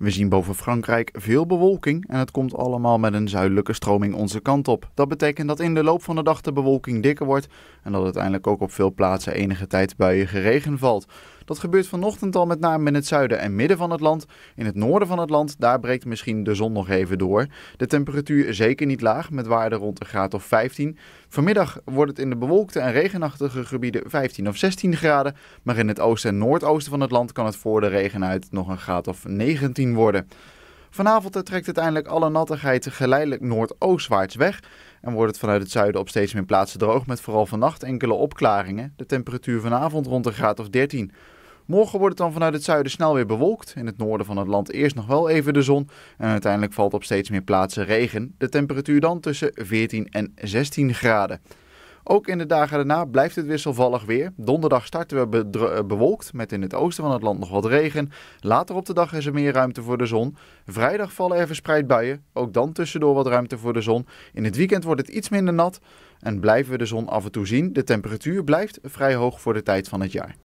We zien boven Frankrijk veel bewolking en het komt allemaal met een zuidelijke stroming onze kant op. Dat betekent dat in de loop van de dag de bewolking dikker wordt en dat uiteindelijk ook op veel plaatsen enige tijd buien geregen valt. Dat gebeurt vanochtend al met name in het zuiden en midden van het land. In het noorden van het land, daar breekt misschien de zon nog even door. De temperatuur zeker niet laag, met waarde rond een graad of 15. Vanmiddag wordt het in de bewolkte en regenachtige gebieden 15 of 16 graden. Maar in het oosten en noordoosten van het land kan het voor de regen uit nog een graad of 19 worden. Vanavond trekt uiteindelijk alle nattigheid geleidelijk noordoostwaarts weg. En wordt het vanuit het zuiden op steeds meer plaatsen droog. Met vooral vannacht enkele opklaringen. De temperatuur vanavond rond een graad of 13. Morgen wordt het dan vanuit het zuiden snel weer bewolkt. In het noorden van het land eerst nog wel even de zon. En uiteindelijk valt op steeds meer plaatsen regen. De temperatuur dan tussen 14 en 16 graden. Ook in de dagen daarna blijft het wisselvallig weer. Donderdag starten we eh, bewolkt met in het oosten van het land nog wat regen. Later op de dag is er meer ruimte voor de zon. Vrijdag vallen er verspreid buien. Ook dan tussendoor wat ruimte voor de zon. In het weekend wordt het iets minder nat en blijven we de zon af en toe zien. De temperatuur blijft vrij hoog voor de tijd van het jaar.